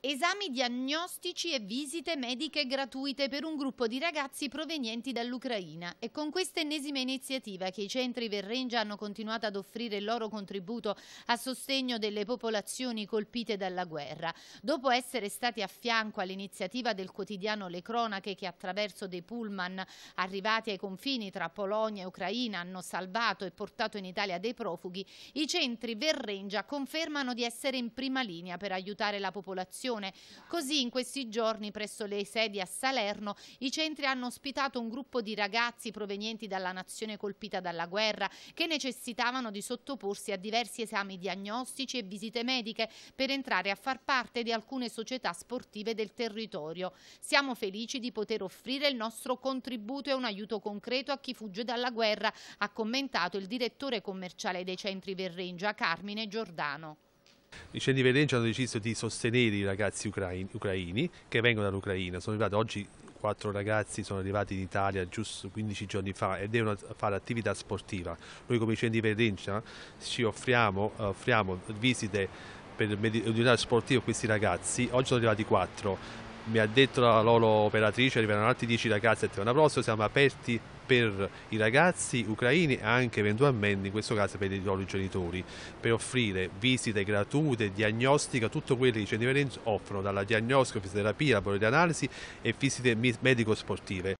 Esami diagnostici e visite mediche gratuite per un gruppo di ragazzi provenienti dall'Ucraina. È con questa ennesima iniziativa che i centri Verrengia hanno continuato ad offrire il loro contributo a sostegno delle popolazioni colpite dalla guerra. Dopo essere stati a fianco all'iniziativa del quotidiano Le Cronache che attraverso dei pullman arrivati ai confini tra Polonia e Ucraina hanno salvato e portato in Italia dei profughi, i centri Verrengia confermano di essere in prima linea per aiutare la popolazione formazione. Così in questi giorni presso le sedi a Salerno i centri hanno ospitato un gruppo di ragazzi provenienti dalla nazione colpita dalla guerra che necessitavano di sottoporsi a diversi esami diagnostici e visite mediche per entrare a far parte di alcune società sportive del territorio. Siamo felici di poter offrire il nostro contributo e un aiuto concreto a chi fugge dalla guerra, ha commentato il direttore commerciale dei centri Verringia, Carmine Giordano. I centri verdegnanti hanno deciso di sostenere i ragazzi ucraini, ucraini che vengono dall'Ucraina. Sono arrivati oggi quattro ragazzi sono arrivati in Italia giusto 15 giorni fa e devono fare attività sportiva. Noi come centri verdegnanti ci offriamo, offriamo visite per l'unità sportiva a questi ragazzi, oggi sono arrivati quattro, mi ha detto la loro operatrice, arriveranno altri 10 ragazzi la settimana prossima, siamo aperti per i ragazzi ucraini e anche eventualmente in questo caso per i loro genitori, per offrire visite gratuite, diagnostica, tutto quello che i centri offrono, dalla diagnostica, fisioterapia, lavoro di analisi e visite medico-sportive.